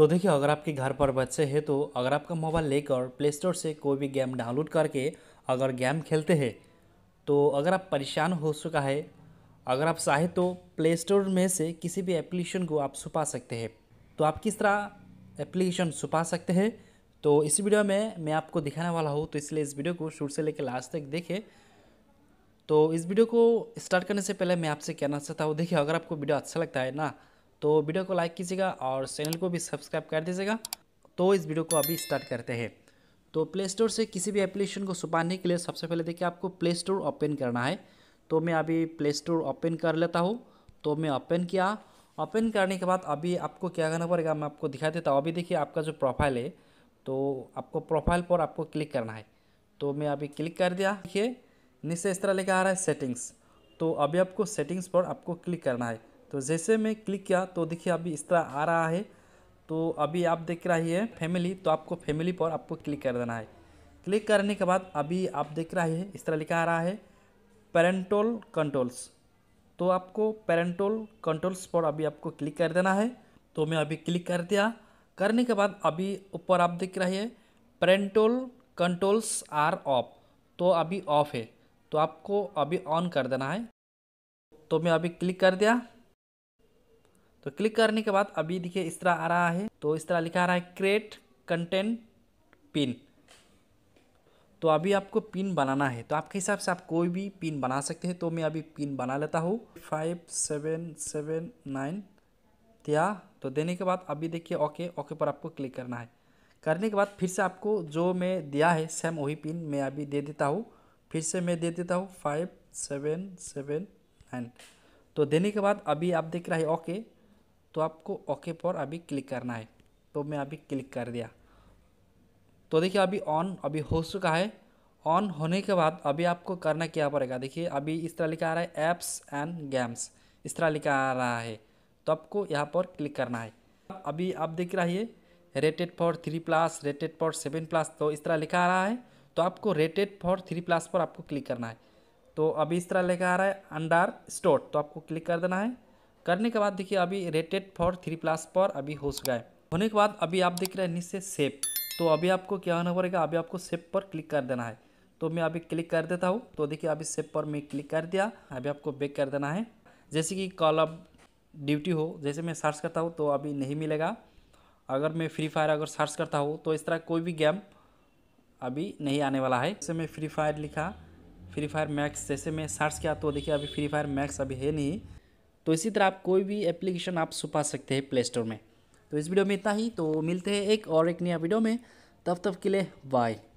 तो देखिए अगर आपके घर पर बच्चे हैं तो अगर आपका मोबाइल लेकर प्ले स्टोर से कोई भी गेम डाउनलोड करके अगर गेम खेलते हैं तो अगर आप परेशान हो चुका है अगर आप चाहे तो प्ले स्टोर में से किसी भी एप्लीकेशन को आप छुपा सकते हैं तो आप किस तरह एप्लीकेशन छुपा सकते हैं तो इस वीडियो में मैं आपको दिखाने वाला हूँ तो इसलिए इस वीडियो को शुरू से लेकर लास्ट तक देखें तो इस वीडियो को स्टार्ट करने से पहले मैं आपसे कहना चाहता हूँ देखिए अगर आपको वीडियो अच्छा लगता है ना तो वीडियो को लाइक कीजिएगा और चैनल को भी सब्सक्राइब कर दीजिएगा तो इस वीडियो को अभी स्टार्ट करते हैं तो प्ले स्टोर से किसी भी एप्लीकेशन को छुपाने के लिए सबसे पहले देखिए आपको प्ले स्टोर ओपन करना है तो मैं अभी प्ले स्टोर ओपन कर लेता हूँ तो मैं ओपन किया ओपन करने के बाद अभी आपको क्या करना पड़ेगा मैं आपको दिखा देता हूँ अभी देखिए आपका जो प्रोफाइल है तो आपको प्रोफाइल पर आपको क्लिक करना है तो मैं अभी क्लिक कर दिया देखिए नीचे इस तरह लेकर आ रहा है सेटिंग्स तो अभी आपको सेटिंग्स पर आपको क्लिक करना है तो जैसे मैं क्लिक किया तो देखिए अभी इस तरह आ रहा है तो अभी आप देख रही है फैमिली तो आपको फैमिली पर आपको क्लिक कर देना है क्लिक करने के बाद अभी आप देख रही है इस तरह लिखा आ रहा है पेरेंटोल कंट्रोल्स तो आपको पेरेंटोल कंट्रोल्स पर अभी आपको क्लिक कर देना है तो मैं अभी क्लिक कर दिया करने के बाद अभी ऊपर आप देख रहे हैं पेरेंटोल कंट्रोल्स आर ऑफ तो अभी ऑफ है तो आपको अभी ऑन कर देना है तो मैं अभी क्लिक कर दिया तो क्लिक करने के बाद अभी देखिए इस तरह आ रहा है तो इस तरह लिखा आ रहा है क्रिएट कंटेंट पिन तो अभी आपको पिन बनाना है तो आपके हिसाब से आप कोई भी पिन बना सकते हैं तो मैं अभी पिन बना लेता हूँ फाइव सेवन सेवन नाइन दिया तो देने के बाद अभी देखिए ओके ओके पर आपको क्लिक करना है करने के बाद फिर से आपको जो मैं दिया है सेम वही पिन मैं अभी दे देता हूँ फिर से मैं दे देता हूँ फाइव सेवन सेवन नाइन तो देने के बाद अभी आप देख रहे हैं ओके तो आपको ओके पर अभी क्लिक करना है तो मैं अभी क्लिक कर दिया तो देखिए अभी ऑन अभी हो चुका है ऑन होने के बाद अभी आपको करना क्या पड़ेगा देखिए अभी इस तरह लिखा आ रहा है ऐप्स एंड गेम्स इस तरह लिखा आ रहा है तो आपको यहाँ पर क्लिक करना है अभी आप देख रहा है rated for three plus rated for seven plus तो इस तरह लिखा आ रहा है तो आपको रेटेड फॉर थ्री प्लस पर आपको क्लिक करना है तो अभी इस तरह लिखा आ रहा है अंडर स्टोर तो आपको क्लिक कर देना है करने के बाद देखिए अभी रेटेड फॉर थ्री प्लस पर अभी हो चुका है होने के बाद अभी आप देख रहे हैं नीचे सेप तो अभी आपको क्या होना पड़ेगा अभी आपको सेप पर क्लिक कर देना है तो मैं अभी क्लिक कर देता हूँ तो देखिए अभी सेप पर मैं क्लिक कर दिया अभी आपको बेक कर देना है जैसे कि कॉल ऑफ ड्यूटी हो जैसे मैं सर्च करता हूँ तो अभी नहीं मिलेगा अगर मैं फ्री फायर अगर सर्च करता हूँ तो इस तरह कोई भी गेम अभी नहीं आने वाला है जैसे मैं फ्री फायर लिखा फ्री फायर मैक्स जैसे मैं सर्च किया तो देखिए अभी फ्री फायर मैक्स अभी है नहीं तो इसी तरह आप कोई भी एप्लीकेशन आप छुपा सकते हैं प्ले स्टोर में तो इस वीडियो में इतना ही तो मिलते हैं एक और एक नया वीडियो में तब तक के लिए बाय